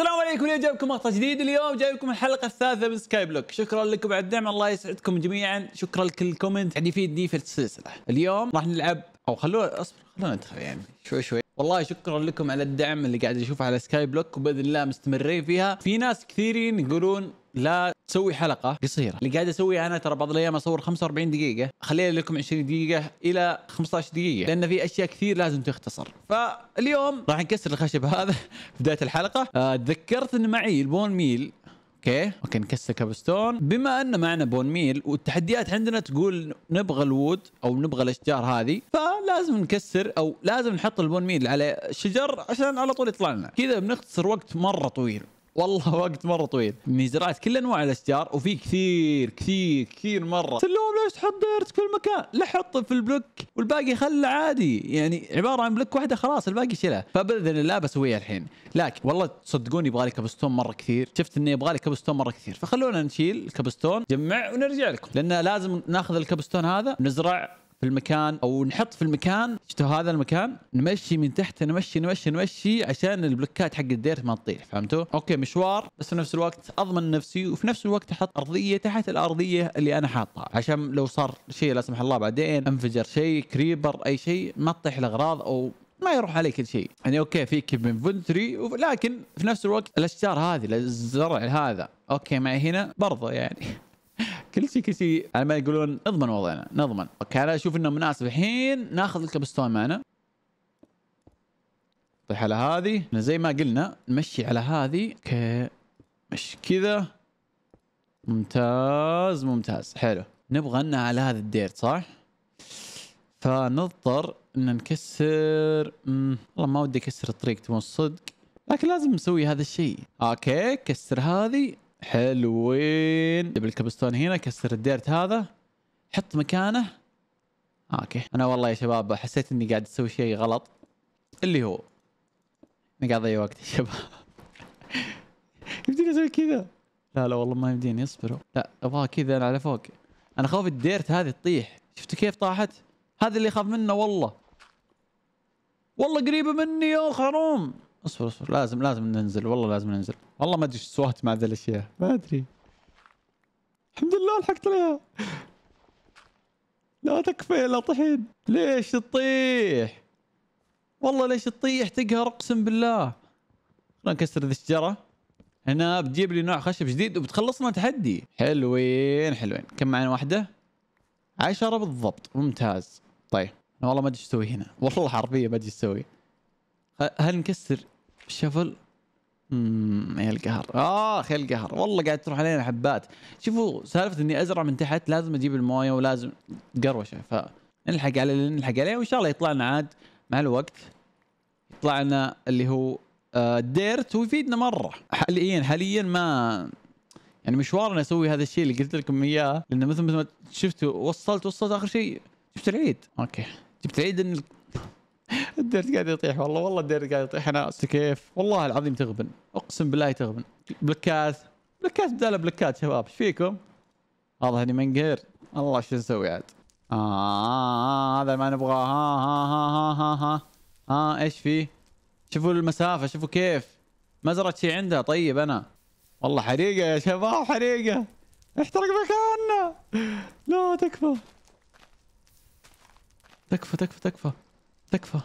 السلام عليكم اليوم جايبكم مقطع جديد اليوم جايبكم الحلقه الثالثه من سكاي بلوك شكرا لكم على الدعم الله يسعدكم جميعا شكرا لكل كومنت يعني يفيدني في السلسله اليوم راح نلعب او خلونا اصبر خلونا ندخل يعني شوي شوي والله شكرا لكم على الدعم اللي قاعد اشوفه على سكاي بلوك وباذن الله مستمرين فيها في ناس كثيرين يقولون لا تسوي حلقه قصيره اللي قاعد اسويه انا ترى بعض الايام اصور 45 دقيقه خليها لكم 20 دقيقه الى 15 دقيقه لان في اشياء كثير لازم تختصر فاليوم راح نكسر الخشب هذا بدايه الحلقه آه، تذكرت ان معي البون ميل اوكي اوكي نكسر كابستون بما ان معنا بون ميل والتحديات عندنا تقول نبغى الوود او نبغى الاشجار هذه فلازم نكسر او لازم نحط البون ميل على الشجر عشان على طول يطلع لنا كذا بنختصر وقت مره طويل والله وقت مره طويل اني زرعت كل انواع الاشجار وفي كثير كثير كثير مره قلت لهم ليش تحط ديرت كل مكان لا حط في البلوك والباقي خله عادي يعني عباره عن بلوك واحده خلاص الباقي شيله فباذن الله بسويها الحين لكن والله تصدقون يبغى لي كبستون مره كثير شفت انه يبغى لي كبستون مره كثير فخلونا نشيل الكبستون جمع ونرجع لكم لان لازم ناخذ الكبستون هذا نزرع في المكان او نحط في المكان شفتوا هذا المكان نمشي من تحت نمشي نمشي نمشي عشان البلوكات حق الديرت ما تطيح فهمتوا؟ اوكي مشوار بس في نفس الوقت اضمن نفسي وفي نفس الوقت احط ارضيه تحت الارضيه اللي انا حاطها عشان لو صار شيء لا سمح الله بعدين انفجر شيء كريبر اي شيء ما تطيح الاغراض او ما يروح عليك كل شيء يعني اوكي في كيب لكن في نفس الوقت الاشجار هذه الزرع هذا اوكي معي هنا برضه يعني كل شيء كل شيء على ما يقولون نضمن وضعنا نضمن اوكي انا اشوف انه مناسب الحين ناخذ الكبستون معنا نطيح على هذه زي ما قلنا نمشي على هذه اوكي مش كذا ممتاز ممتاز حلو نبغى انها على هذا الدير صح فنضطر ان نكسر امم والله ما ودي اكسر الطريق تبون الصدق لكن لازم نسوي هذا الشيء اوكي كسر هذه حلوين جيب الكبستون هنا كسر الديرت هذا حط مكانه اوكي انا والله يا شباب حسيت اني قاعد اسوي شيء غلط اللي هو اني قاعد اضيع وقت يا شباب يمديني اسوي كذا لا لا والله ما يمديني اصبروا لا ابغاها كذا انا على فوق انا خوف الديرت هذه تطيح شفتوا كيف طاحت هذا اللي اخاف منه والله والله قريبه مني يا خروم اصبر اصبر لازم لازم ننزل والله لازم ننزل والله ما ادري ايش سويت مع ذا الاشياء ما ادري الحمد لله لحقت عليها لا تكفي لا طحين ليش تطيح والله ليش تطيح تقهر اقسم بالله خلنا نكسر ذي الشجره هنا بتجيب لي نوع خشب جديد وبتخلصنا تحدي حلوين حلوين كم معنا واحده عشرة بالضبط ممتاز طيب والله ما ادري ايش اسوي هنا والله حرفيا ما ادري ايش اسوي هل نكسر شفل امم يا القهر اخ يا القهر والله قاعد تروح علينا حبات شوفوا سالفه اني ازرع من تحت لازم اجيب المويه ولازم قروشه فنلحق عليه نلحق عليه وان شاء الله يطلع لنا عاد مع الوقت يطلع لنا اللي هو آه، ديرت ويفيدنا مره حاليا حاليا ما يعني مشوارنا اسوي هذا الشيء اللي قلت لكم اياه لانه مثل ما شفتوا وصلت وصلت اخر شيء جبت العيد اوكي جبت العيد ان الديرت قاعد يطيح والله والله الديرت قاعد يطيح انا كيف والله العظيم تغبن اقسم بالله تغبن بلوكات بلوكات بدال بلوكات شباب ايش فيكم؟ واضح اني منقهر الله شو نسوي عاد آه،, آه, هذا ما نبغاه ها ها ها ها ها ها ايش فيه؟ شوفوا المسافة شوفوا كيف مزرعة شي عندها طيب انا والله حريقة يا شباب حريقة احترق مكاننا لا تكفى تكفى تكفى تكفى تكفى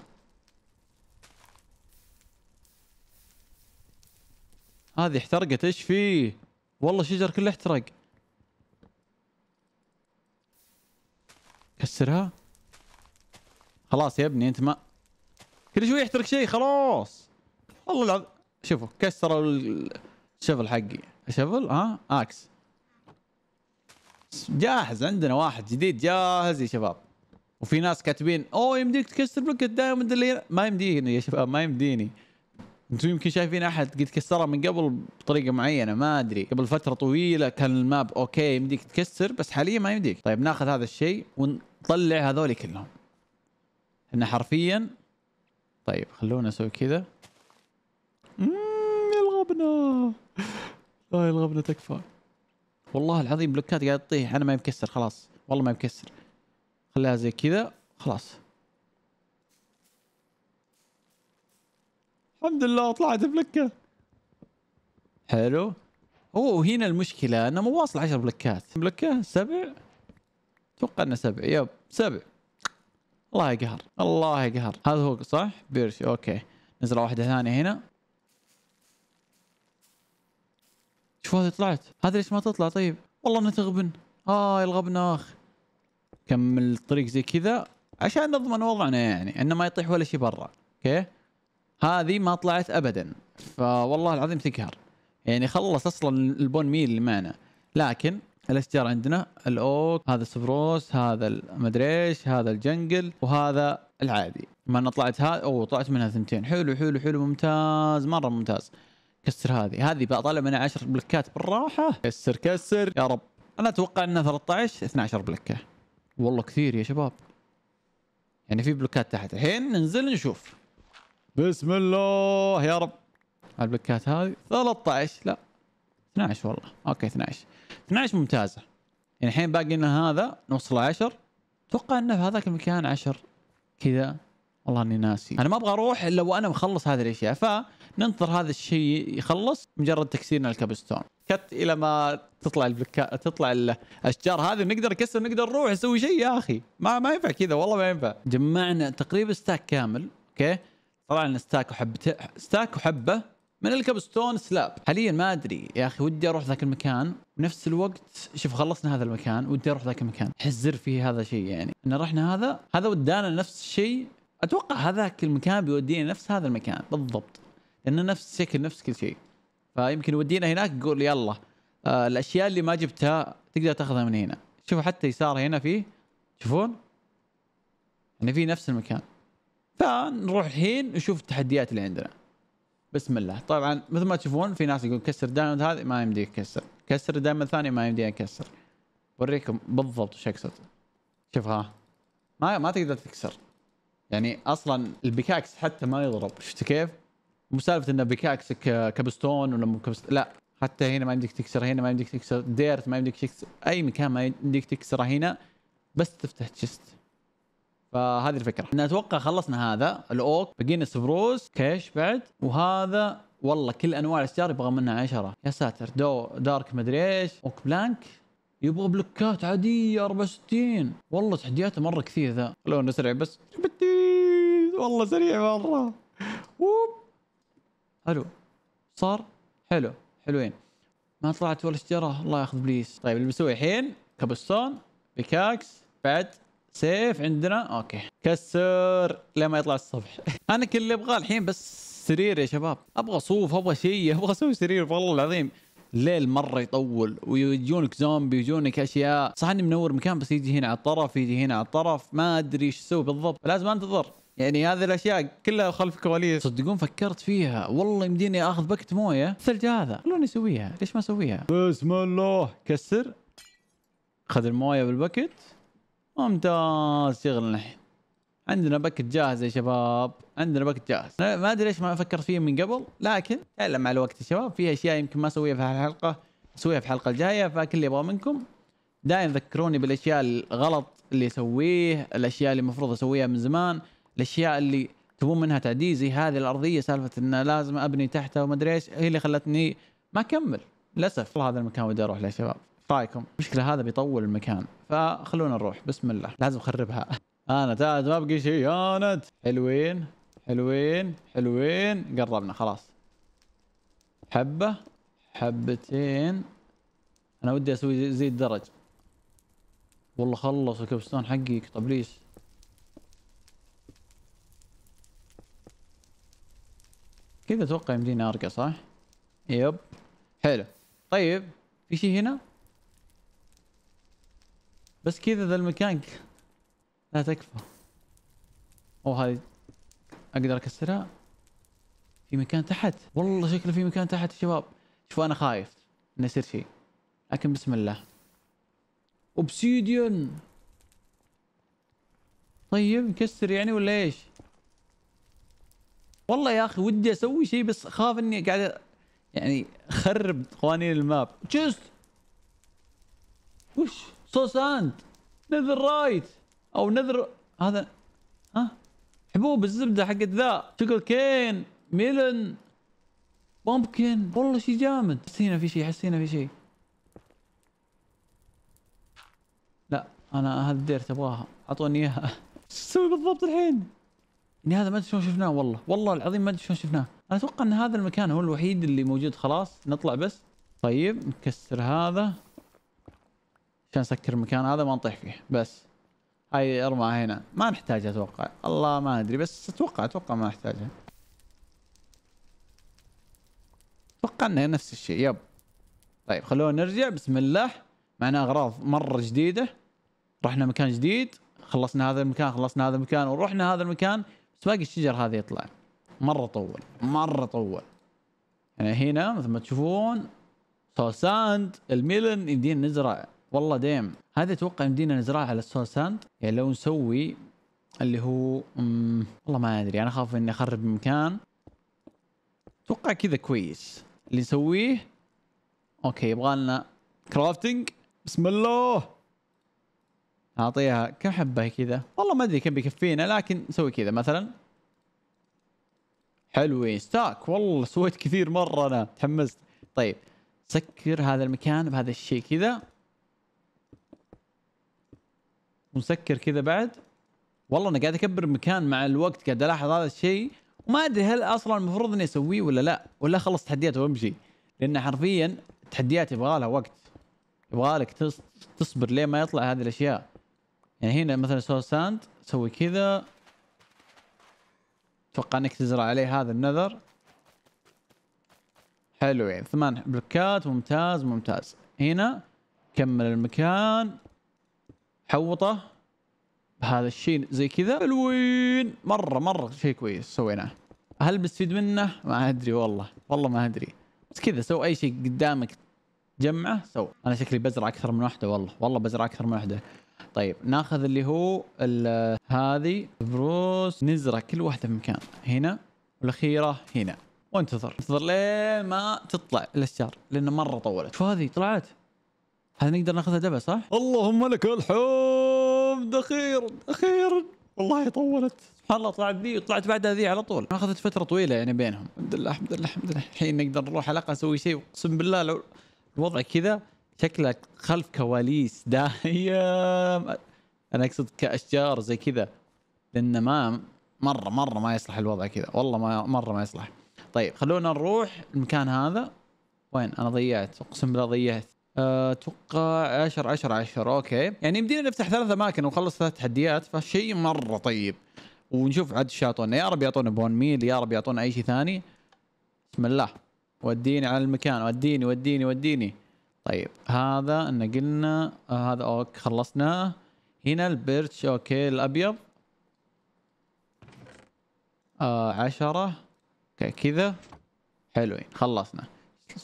هذه احترقت ايش فيه والله الشجر كله احترق كسرها خلاص يا ابني انت ما كل شوي يحترق شيء خلاص والله العظيم شوفوا كسروا الشفل حقي شفل ها اكس جاهز عندنا واحد جديد جاهز يا شباب وفي ناس كاتبين اوه يمديك تكسر بلوك الدايموند اللي ما يمديني يا شباب ما يمديني انتم يمكن شايفين احد قد كسرها من قبل بطريقه معينه ما ادري قبل فتره طويله كان الماب اوكي يمديك تكسر بس حاليا ما يمديك طيب ناخذ هذا الشيء ونطلع هذول كلهم احنا حرفيا طيب خلونا نسوي كذا اممم الغبنة هاي الغبنة تكفى والله العظيم بلوكات قاعد تطيح انا ما مكسر خلاص والله ما مكسر خليها زي كذا خلاص الحمد لله طلعت بلكه حلو هو هنا المشكله انه مو واصل 10 بلكات بلكه سبع اتوقع انه سبع يب سبع الله يقهر الله يقهر هذا هو صح بيرش اوكي نزرع واحده ثانيه هنا شوف هذه طلعت هذه ليش ما تطلع طيب والله انها تغبن اه الغبن اخ كمل الطريق زي كذا عشان نضمن وضعنا يعني انه ما يطيح ولا شيء برا اوكي هذه ما طلعت ابدا فوالله العظيم تقهر يعني خلص اصلا البون ميل اللي معنا لكن الاشجار عندنا الاوك هذا السبروس هذا المدري ايش هذا الجنجل وهذا العادي ما انا طلعت هذا او طلعت منها ثنتين حلو حلو حلو ممتاز مره ممتاز كسر هذه هذه طالع منها 10 بلوكات بالراحه كسر كسر يا رب انا اتوقع انها 13 12 بلوكه والله كثير يا شباب يعني في بلوكات تحت الحين ننزل نشوف بسم الله يا رب البلوكات هذه 13 لا 12 والله اوكي 12 12 ممتازه يعني الحين باقي لنا هذا نوصل 10 اتوقع انه في هذاك المكان 10 كذا والله اني ناسي انا ما ابغى اروح الا وانا مخلص هذه الاشياء فننتظر هذا الشيء يخلص مجرد تكسيرنا الكابستون كت الى ما تطلع البكا تطلع الاشجار هذه نقدر نكسر نقدر نروح نسوي شيء يا اخي ما ما ينفع كذا والله ما ينفع جمعنا تقريبا ستاك كامل اوكي طلع لنا ستاك وحبته ستاك وحبه من الكبستون سلاب حاليا ما ادري يا اخي ودي اروح ذاك المكان بنفس الوقت شوف خلصنا هذا المكان ودي اروح ذاك المكان حزر فيه هذا شيء يعني ان رحنا هذا هذا ودانا نفس الشيء اتوقع هذاك المكان بيودينا نفس هذا المكان بالضبط لانه نفس الشكل نفس كل شيء فيمكن يودينا هناك يقول يلا آه الاشياء اللي ما جبتها تقدر تاخذها من هنا شوفوا حتى يسار هنا فيه تشوفون هنا يعني في نفس المكان فنروح الحين نشوف التحديات اللي عندنا بسم الله طبعا مثل ما تشوفون في ناس يقول كسر دايموند هذه ما يمديك كسر كسر دايموند ثاني ما يمديك كسر وريكم بالضبط وش اقصد شوف ها ما ما تقدر تكسر يعني اصلا البكاكس حتى ما يضرب شفت كيف؟ مو سالفه انه بكاكسك كبستون ولا مو كبستون لا حتى هنا ما يمديك تكسر هنا ما يمديك تكسر ديرت ما يمديك تكسر اي مكان ما يمديك تكسره هنا بس تفتح تشست فهذه الفكره احنا اتوقع خلصنا هذا الاوك بقينا سبروس كيش بعد وهذا والله كل انواع الاشجار يبغى منها عشرة يا ساتر دو دارك مدري ايش اوك بلانك يبغى بلوكات عاديه 64 والله تحدياته مره كثير ذا خلونا نسرع بس والله سريع مره ووب حلو صار حلو حلوين ما طلعت ولا شجره الله ياخذ بليس طيب اللي بنسويه الحين كابستون بيكاكس بعد سيف عندنا اوكي كسر لما يطلع الصبح انا كل اللي ابغاه الحين بس سرير يا شباب ابغى صوف ابغى شيء ابغى اسوي سرير والله العظيم الليل مره يطول ويجونك زومبي ويجونك اشياء صح اني منور مكان بس يجي هنا على الطرف يجي هنا على الطرف ما ادري ايش اسوي بالضبط لازم انتظر يعني هذه الاشياء كلها خلف الكواليس صدقون فكرت فيها والله يمديني اخذ بكت مويه الثلج هذا خلوني اسويها ليش ما اسويها بسم الله كسر خذ المويه بالبكت ممتاز شغل الحين عندنا باكت جاهز يا شباب عندنا باكت جاهز ما ادري ليش ما فكرت فيه من قبل لكن الا مع الوقت يا شباب في اشياء يمكن ما اسويها في الحلقه اسويها في الحلقه الجايه فكل اللي ابغاه منكم دائما ذكروني بالاشياء الغلط اللي اسويه الاشياء اللي المفروض اسويها من زمان الاشياء اللي تبون منها تعديل زي هذه الارضيه سالفه ان لازم ابني تحتها وما ادري ايش هي اللي خلتني ما اكمل للاسف هذا المكان ودي اروح له يا شباب رايكم؟ المشكله هذا بيطول المكان فخلونا نروح بسم الله لازم اخربها انا تعال ما بقي شيء يا نت حلوين حلوين حلوين قربنا خلاص حبه حبتين انا ودي اسوي زي الدرج والله خلص الكبستون حقي طب ليش كذا اتوقع يمديني ارقى صح؟ يب حلو طيب في شيء هنا؟ بس كذا ذا المكان لا تكفى او هذه اقدر اكسرها في مكان تحت والله شكله في مكان تحت يا شباب شوف انا خايف انه يصير شيء لكن بسم الله اوبسيديون طيب مكسر يعني ولا ايش والله يا اخي ودي اسوي شيء بس خاف اني قاعد يعني خرب قوانين الماب جست وش سو ساند نذر رايت او نذر هذا ها حبوب الزبده حقت ذا شوكر كين ميلن بومبكن والله شيء جامد حسينا في شيء حسينا في شيء لا انا هذا الدير تبغاها اعطوني اياها ايش اسوي بالضبط الحين؟ يعني هذا ما ادري شلون شفناه والله والله العظيم ما ادري شلون شفناه انا اتوقع ان هذا المكان هو الوحيد اللي موجود خلاص نطلع بس طيب نكسر هذا عشان اسكر المكان هذا ما نطيح فيه بس هاي ارمى هنا ما نحتاجها اتوقع الله ما ادري بس اتوقع اتوقع ما نحتاجها اتوقع انها نفس الشيء يب طيب خلونا نرجع بسم الله معنا اغراض مره جديده رحنا مكان جديد خلصنا هذا المكان خلصنا هذا المكان ورحنا هذا المكان بس باقي الشجر هذا يطلع مره طول مره طول يعني هنا مثل ما تشوفون سوساند الميلن يدين نزرع والله ديم هذا اتوقع يمدينا نزرعها على السول ساند يعني لو نسوي اللي هو مم. والله ما ادري انا اخاف اني اخرب مكان اتوقع كذا كويس اللي نسويه اوكي يبغى لنا كرافتنج بسم الله اعطيها كم حبه كذا والله ما ادري كم بيكفينا لكن نسوي كذا مثلا حلوين ستاك والله سويت كثير مره انا تحمست طيب سكر هذا المكان بهذا الشيء كذا ونسكر كذا بعد والله انا قاعد اكبر مكان مع الوقت قاعد الاحظ هذا الشيء وما ادري هل اصلا المفروض اني اسويه ولا لا ولا اخلص تحديات وامشي لان حرفيا التحديات يبغى لها وقت يبغى لك تصبر لين ما يطلع هذه الاشياء يعني هنا مثلا سو ساند سوي كذا اتوقع انك تزرع عليه هذا النذر حلو يعني ثمان بلوكات ممتاز ممتاز هنا كمل المكان حوطه بهذا الشيء زي كذا حلوين مره مره شيء كويس سويناه هل بستفيد منه؟ ما ادري والله والله ما ادري بس كذا سو اي شيء قدامك جمعه سو انا شكلي بزرع اكثر من واحده والله والله بزرع اكثر من واحده طيب ناخذ اللي هو هذه بروس نزرع كل واحده في مكان هنا والاخيره هنا وانتظر انتظر لين ما تطلع الاشجار لانه مره طولت شو هذه طلعت هذا نقدر ناخذها دبا صح؟ اللهم لك الحمد اخيرا اخيرا والله طولت سبحان الله طلعت ذي وطلعت بعدها ذي على طول اخذت فتره طويله يعني بينهم الحمد لله الحمد لله الحمد لله الحين نقدر نروح على الاقل نسوي شيء اقسم بالله لو الوضع كذا شكلك خلف كواليس داهيه انا اقصد كاشجار زي كذا لان ما مره مره ما يصلح الوضع كذا والله ما مره ما يصلح طيب خلونا نروح المكان هذا وين انا ضيعت اقسم بالله ضيعت اتوقع 10 10 10 اوكي يعني يمدينا نفتح ثلاث اماكن ونخلص ثلاث تحديات فشيء مره طيب ونشوف عاد ايش يعطونا يا رب يعطونا بون ميل يا رب يعطونا اي شيء ثاني بسم الله وديني على المكان وديني وديني وديني طيب هذا ان قلنا هذا اوك خلصناه هنا البيرتش اوكي الابيض آه عشرة اوكي كذا حلوين خلصنا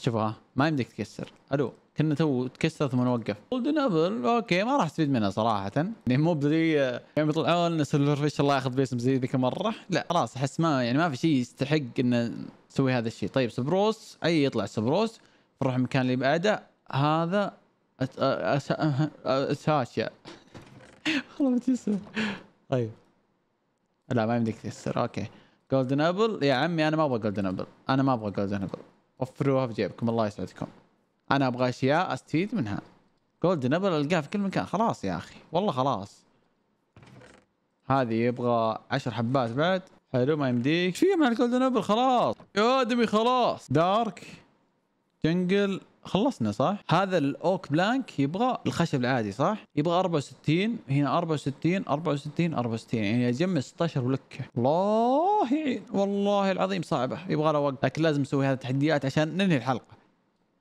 شوفها ما يمديك تكسر الو كنا تو تكسر ثم نوقف جولدن ابل اوكي ما راح استفيد منها صراحه يعني مو بذي يعني بيطلعون سيلفر فيش الله ياخذ باسم زي ذيك المره لا خلاص احس ما يعني ما في شيء يستحق انه نسوي هذا الشيء طيب سبروس اي يطلع سبروس نروح المكان اللي بعده هذا أه، أه، ساشيا والله بتيسر طيب لا ما يمديك تيسر اوكي جولدن ابل يا عمي انا ما ابغى جولدن ابل انا ما ابغى جولدن ابل وفروها في جيبكم الله يسعدكم انا ابغى اشياء استفيد منها جولدن ابل القاه في كل مكان خلاص يا اخي والله خلاص هذه يبغى عشر حبات بعد حلو ما يمديك شو مع الجولدن ابل خلاص يا ادمي خلاص دارك جنجل خلصنا صح هذا الاوك بلانك يبغى الخشب العادي صح يبغى 64 هنا 64 64 64 يعني اجمع 16 بلوك الله يعين والله العظيم صعبه يبغى له وقت لكن لازم نسوي هذه التحديات عشان ننهي الحلقه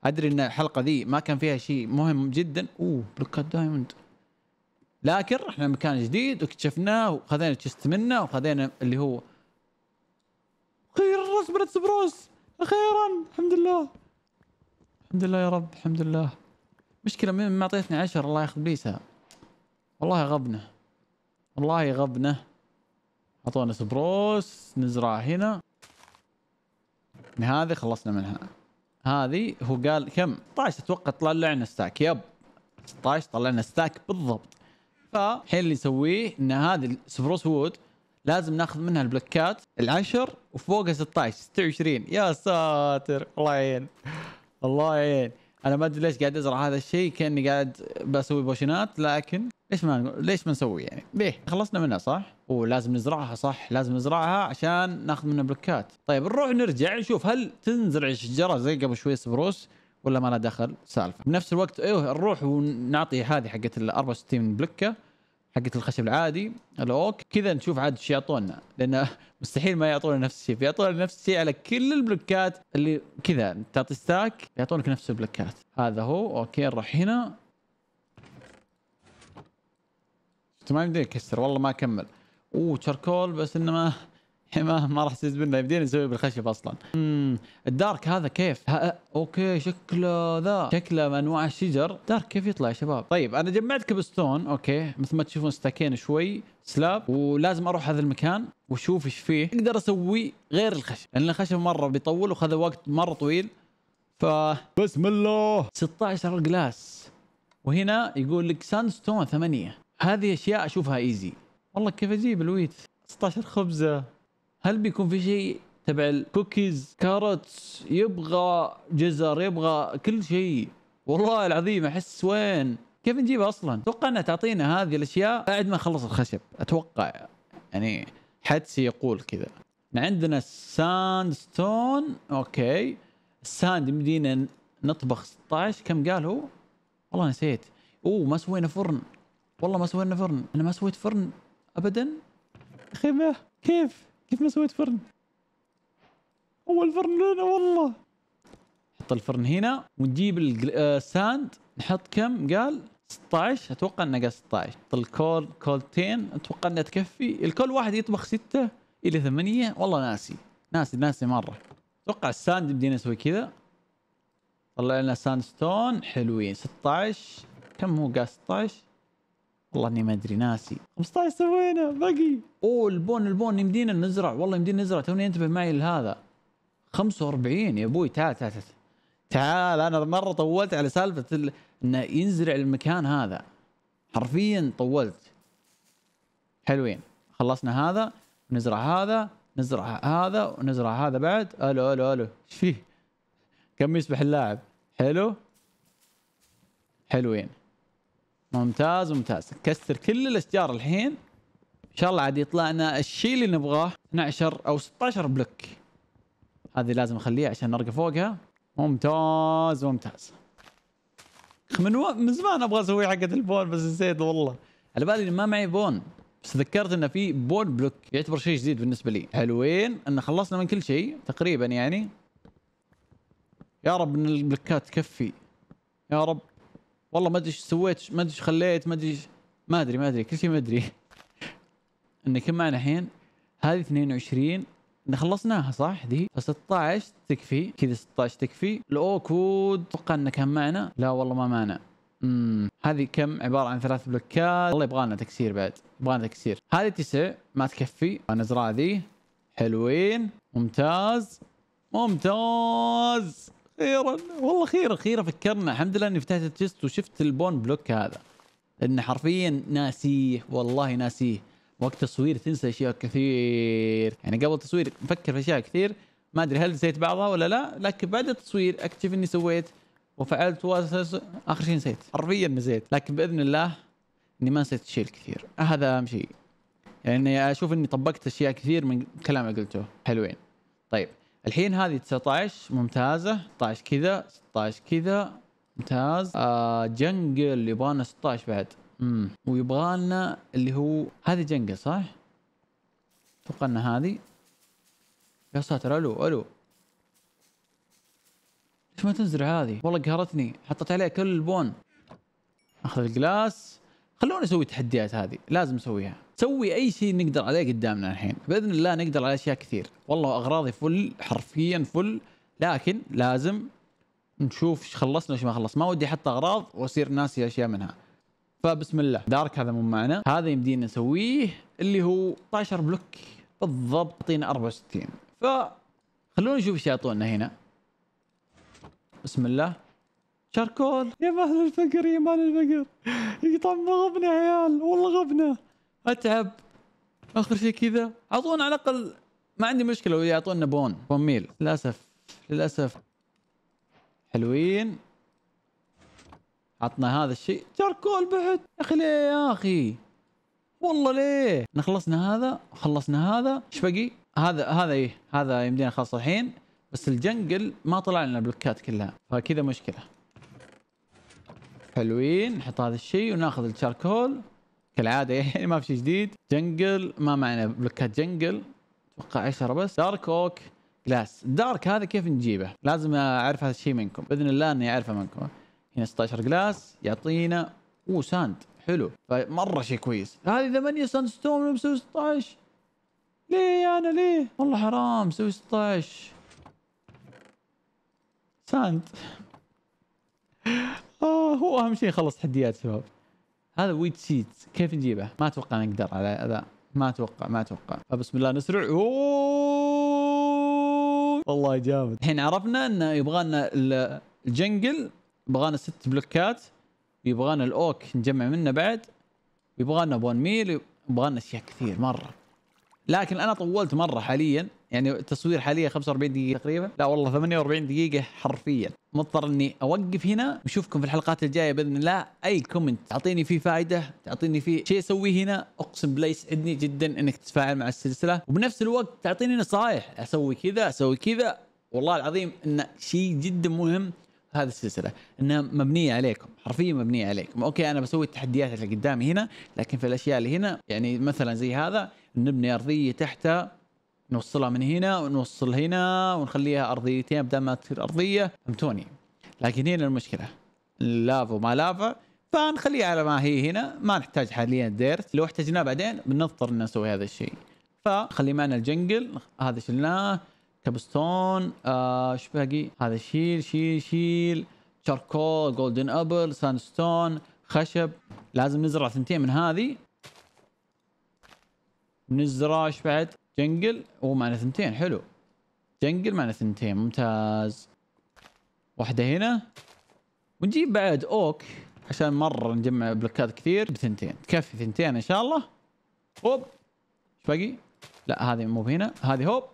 ادري ان الحلقه ذي ما كان فيها شيء مهم جدا اوه بلوكات دايموند لكن رحنا مكان جديد واكتشفناه وخذينا تشست منه وخذينا اللي هو خير رسبرت سبروس اخيرا الحمد لله الحمد لله يا رب الحمد لله مشكله من ما اعطيتني عشر الله ياخذ بيسها والله غبنه والله غبنه اعطونا سبروس نزرع هنا من هذه خلصنا منها هذه هو قال كم 16 اتوقع طلعنا ستاك يب 16 طلعنا ستاك بالضبط فالحين اللي نسويه ان هذه سبروس وود لازم ناخذ منها البلوكات العشر وفوقها 16 26 يا ساتر الله يعين الله يعين انا ما ادري ليش قاعد ازرع هذا الشيء كاني قاعد بسوي بوشنات لكن ليش ما ليش ما نسوي يعني؟ ليه؟ خلصنا منها صح؟ ولازم نزرعها صح؟ لازم نزرعها عشان ناخذ منها بلوكات. طيب نروح نرجع نشوف هل تنزرع الشجره زي قبل شوي سبروس ولا ما لها دخل سالفه. بنفس الوقت ايوه نروح ونعطي هذه حقت ال 64 بلوكه حقت الخشب العادي الاوك كذا نشوف عاد ايش يعطونا لان مستحيل ما يعطونا نفس الشيء فيعطونا نفس الشيء على كل البلوكات اللي كذا تعطي ستاك يعطونك نفس البلوكات هذا هو اوكي نروح هنا انت ما يمديني كسر والله ما اكمل اوه تشاركول بس انه ما ما ما راح تزبلنا يمدينا نسويه بالخشب اصلا امم الدارك هذا كيف ها اوكي شكله ذا شكله من انواع الشجر دارك كيف يطلع يا شباب طيب انا جمعت كبستون اوكي مثل ما تشوفون ستاكين شوي سلاب ولازم اروح هذا المكان واشوف ايش فيه اقدر اسوي غير الخشب لان الخشب مره بيطول وخذ وقت مره طويل ف بسم الله 16 جلاس وهنا يقول لك ساند ستون 8 هذه اشياء اشوفها ايزي والله كيف اجيب الويت 16 خبزه هل بيكون في شيء تبع الكوكيز كاروتس يبغى جزر يبغى كل شيء والله العظيم احس وين كيف نجيبها اصلا اتوقع انها تعطينا هذه الاشياء بعد ما خلص الخشب اتوقع يعني حدسي يقول كذا عندنا الساند ستون اوكي الساند يمدينا نطبخ 16 كم قال هو والله نسيت اوه ما سوينا فرن والله ما سوينا فرن انا ما سويت فرن ابدا اخي ما كيف كيف ما سويت فرن اول فرن لنا والله نحط الفرن هنا ونجيب الساند آه، نحط كم قال 16 اتوقع انه قال 16 نحط الكول كولتين اتوقع انها تكفي الكول واحد يطبخ 6 الى 8 والله ناسي ناسي ناسي مره اتوقع الساند بدينا نسوي كذا طلع لنا ساند ستون حلوين 16 كم هو قال 16 والله اني ما ادري ناسي 15 سوينا باقي اوه البون البون يمدينا نزرع والله يمدينا نزرع توني انتبه معي لهذا 45 يا ابوي تعال تعال تعال تعال انا مره طولت على سالفه انه ينزرع المكان هذا حرفيا طولت حلوين خلصنا هذا نزرع هذا نزرع هذا ونزرع هذا بعد الو الو الو ايش فيه كم يسبح اللاعب حلو حلوين ممتاز ممتاز كسر كل الاشجار الحين ان شاء الله عاد يطلع لنا الشيء اللي نبغاه 12 او 16 بلوك هذه لازم اخليها عشان نرقى فوقها ممتاز ممتاز من و... من زمان ابغى اسوي حقه البون بس نسيت والله على بالي ما معي بون بس تذكرت انه في بون بلوك يعتبر شيء جديد بالنسبه لي حلوين ان خلصنا من كل شيء تقريبا يعني يا رب ان البلوكات تكفي يا رب والله ما ادري ايش سويت ما ادري ايش خليت ما ادري ما ادري ما ادري كل شيء ما ادري ان كم معنا الحين هذه 22 احنا خلصناها صح ذي ف16 تكفي كذا 16 تكفي الاوكود اتوقع انه كان معنا لا والله ما معنا امم هذه كم عباره عن ثلاث بلوكات والله يبغى لنا تكسير بعد يبغى لنا تكسير هذه تسع ما تكفي انا ازرع ذي حلوين ممتاز ممتاز خيرا والله خير خيرا فكرنا الحمد لله اني فتحت التست وشفت البون بلوك هذا انه حرفيا ناسيه والله ناسيه وقت تصوير تنسى اشياء كثير يعني قبل التصوير مفكر في اشياء كثير ما ادري هل نسيت بعضها ولا لا لكن بعد التصوير اكتشف اني سويت وفعلت واسس اخر شيء نسيت حرفيا نسيت لكن باذن الله اني ما نسيت شيء كثير هذا اهم شيء يعني اشوف اني طبقت اشياء كثير من كلام قلته حلوين طيب الحين هذه 19 ممتازه 16 كذا 16 كذا ممتاز آه جنجل يبغانا 16 بعد امم ويبغالنا اللي هو هذه جنجل صح؟ اتوقع ان هذه يا ساتر الو الو ليش ما تنزرع هذه؟ والله قهرتني حطت عليها كل البون اخذ الجلاس خلوني اسوي تحديات هذه لازم اسويها سوي اي شيء نقدر عليه قدامنا الحين باذن الله نقدر على اشياء كثير والله اغراضي فل حرفيا فل لكن لازم نشوف ايش خلصنا وايش ما خلص ما ودي احط اغراض واصير ناسي اشياء منها فبسم الله دارك هذا مو معنا هذا يمدينا نسويه اللي هو 12 بلوك بالضبط يعطينا 64 ف خلونا نشوف ايش يعطونا هنا بسم الله شاركول يا مال الفقر يا مال الفقر يطمغبنا يا عيال والله غبنا اتعب اخر شيء كذا اعطونا على الاقل ما عندي مشكله ويعطونا بون بون ميل للاسف للاسف حلوين عطنا هذا الشيء تركول بعد يا اخي ليه يا اخي والله ليه احنا خلصنا هذا خلصنا هذا ايش بقي هذا هذا ايه هذا يمدينا خلاص الحين بس الجنجل ما طلع لنا البلوكات كلها فكذا مشكله حلوين نحط هذا الشيء وناخذ الشاركول كالعاده يعني ما في شيء جديد جنجل ما معنا بلوكات جنجل اتوقع 10 بس دارك اوك جلاس دارك هذا كيف نجيبه لازم اعرف هذا الشيء منكم باذن الله اني اعرفه منكم هنا 16 جلاس يعطينا اوه ساند حلو فمره شيء كويس هذه 8 ساند ستون مسوي 16 ليه انا ليه والله حرام مسوي 16 ساند آه هو اهم شيء خلص تحديات شباب هذا ويد سيت كيف نجيبه؟ ما اتوقع نقدر على هذا ما اتوقع ما اتوقع فبسم الله نسرع أوه. والله جامد الحين عرفنا انه يبغى لنا الجنجل يبغى لنا ست بلوكات يبغى لنا الاوك نجمع منه بعد يبغى لنا بون ميل يبغى لنا اشياء كثير مره لكن انا طولت مره حاليا يعني التصوير حاليا 45 دقيقه تقريبا لا والله 48 دقيقه حرفيا مضطر اني اوقف هنا واشوفكم في الحلقات الجايه باذن الله اي كومنت تعطيني فيه فائده تعطيني فيه شيء اسويه هنا اقسم بالله يسعدني جدا انك تتفاعل مع السلسله وبنفس الوقت تعطيني نصائح اسوي كذا اسوي كذا والله العظيم انه شيء جدا مهم هذه السلسله انها مبنيه عليكم حرفيا مبنيه عليكم اوكي انا بسوي التحديات اللي قدامي هنا لكن في الاشياء اللي هنا يعني مثلا زي هذا نبني ارضيه تحتها نوصلها من هنا ونوصل هنا ونخليها ارضيتين بدل ما تصير ارضيه فهمتوني لكن هنا المشكله لافا وما لافا فنخليها على ما هي هنا ما نحتاج حاليا ديرت لو احتجناه بعدين بنضطر ان نسوي هذا الشيء فخلي معنا الجنجل هذا شلناه كابستون ايش آه باقي هذا شيل شيل شيل شاركول جولدن ابل ساندستون خشب لازم نزرع ثنتين من هذه نزرع ايش بعد جنجل معنا ثنتين حلو جنجل معنا ثنتين ممتاز واحده هنا ونجيب بعد اوك عشان مره نجمع بلوكات كثير بثنتين تكفي ثنتين ان شاء الله هوب ايش باقي لا هذه مو هنا هذه هوب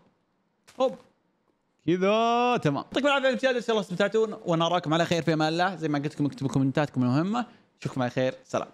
هوب كذا تمام يعطيكم العافيه على الامتياز ان شاء الله استمتعتون ونراكم على خير في امان الله زي ما قلت لكم اكتبوا كومنتاتكم المهمه اشوفكم على خير سلام